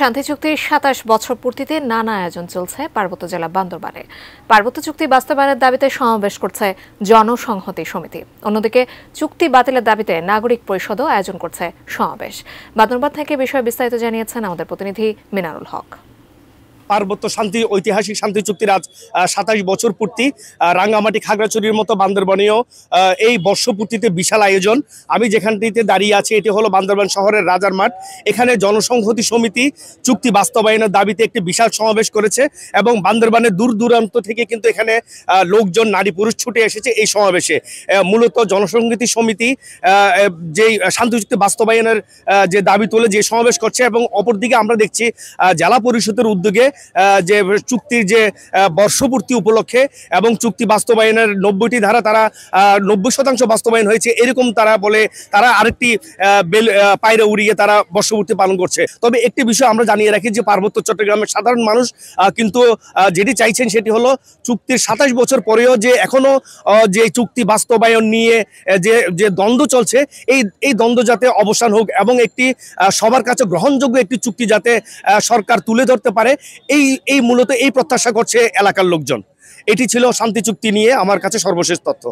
শান্তি চুক্তির সাতাশ বছর পূর্তিতে নানা আয়োজন চলছে পার্বত্য জেলা বান্দরবানে পার্বত্য চুক্তি বাস্তবায়নের দাবিতে সমাবেশ করছে জনসংহতি সমিতি অন্যদিকে চুক্তি বাতিলের দাবিতে নাগরিক পরিষদও আয়োজন করছে সমাবেশ বান্দরবান থেকে বিষয়ে বিস্তারিত জানিয়েছেন আমাদের প্রতিনিধি মিনারুল হক পার্বত্য শান্তি ঐতিহাসিক শান্তি চুক্তির আজ সাতাশ বছর পূর্তি রাঙ্গামাটি খাগড়াছড়ির মতো বান্দরবনেও এই বর্ষপূর্তিতে বিশাল আয়োজন আমি যেখানটিতে দাঁড়িয়ে আছি এটি হলো বান্দরবান শহরের রাজার মাঠ এখানে জনসংহতি সমিতি চুক্তি বাস্তবায়নের দাবিতে একটি বিশাল সমাবেশ করেছে এবং বান্দরবানের দূর দূরান্ত থেকে কিন্তু এখানে লোকজন নারী পুরুষ ছুটে এসেছে এই সমাবেশে মূলত জনসংহতি সমিতি যে শান্তি চুক্তি বাস্তবায়নের যে দাবি তুলে যে সমাবেশ করছে এবং অপরদিকে আমরা দেখছি জেলা পরিষদের উদ্যোগে যে চুক্তির যে বর্ষপূর্তি উপলক্ষে এবং চুক্তি বাস্তবায়নের নব্বইটি ধারা তারা নব্বই শতাংশ বাস্তবায়ন হয়েছে এরকম তারা বলে তারা আরেকটি বেল পায়রে উড়িয়ে তারা বর্ষপূর্তি পালন করছে তবে একটি বিষয় আমরা জানিয়ে রাখি যে পার্বত্য চট্টগ্রামের সাধারণ মানুষ কিন্তু যেটি চাইছেন সেটি হলো চুক্তির সাতাশ বছর পরেও যে এখনও যে চুক্তি বাস্তবায়ন নিয়ে যে যে দ্বন্দ্ব চলছে এই এই দ্বন্দ্ব যাতে অবসান হোক এবং একটি সবার কাছে গ্রহণযোগ্য একটি চুক্তি যাতে সরকার তুলে ধরতে পারে এই এই মূলত এই প্রত্যাশা করছে এলাকার লোকজন এটি ছিল শান্তি চুক্তি নিয়ে আমার কাছে সর্বশেষ তথ্য